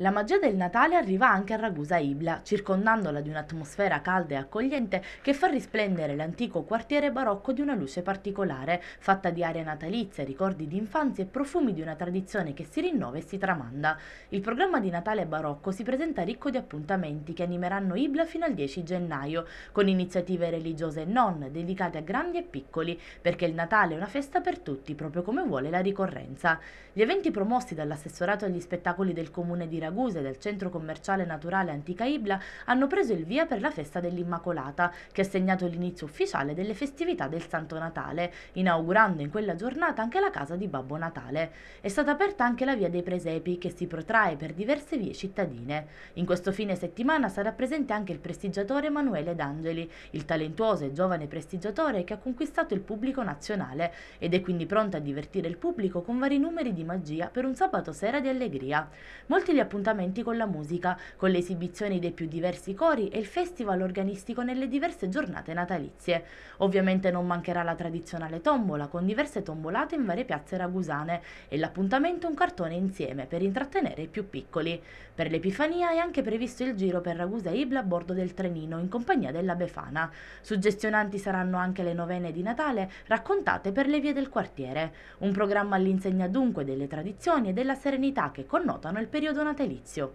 La magia del Natale arriva anche a Ragusa Ibla, circondandola di un'atmosfera calda e accogliente che fa risplendere l'antico quartiere barocco di una luce particolare, fatta di aria natalizia, ricordi di infanzia e profumi di una tradizione che si rinnova e si tramanda. Il programma di Natale barocco si presenta ricco di appuntamenti che animeranno Ibla fino al 10 gennaio, con iniziative religiose e non, dedicate a grandi e piccoli, perché il Natale è una festa per tutti, proprio come vuole la ricorrenza. Gli eventi promossi dall'assessorato agli spettacoli del comune di Ragusa Siracusa e del centro commerciale naturale Antica Ibla hanno preso il via per la festa dell'Immacolata, che ha segnato l'inizio ufficiale delle festività del Santo Natale, inaugurando in quella giornata anche la casa di Babbo Natale. È stata aperta anche la via dei presepi, che si protrae per diverse vie cittadine. In questo fine settimana sarà presente anche il prestigiatore Emanuele D'Angeli, il talentuoso e giovane prestigiatore che ha conquistato il pubblico nazionale ed è quindi pronto a divertire il pubblico con vari numeri di magia per un sabato sera di allegria. Molti gli appuntamenti appuntamenti con la musica, con le esibizioni dei più diversi cori e il festival organistico nelle diverse giornate natalizie. Ovviamente non mancherà la tradizionale tombola con diverse tombolate in varie piazze ragusane e l'appuntamento un cartone insieme per intrattenere i più piccoli. Per l'Epifania è anche previsto il giro per Ragusa e Ibla a bordo del trenino in compagnia della Befana. Suggestionanti saranno anche le novene di Natale raccontate per le vie del quartiere. Un programma all'insegna dunque delle tradizioni e della serenità che connotano il periodo natalizio. Fabrizio.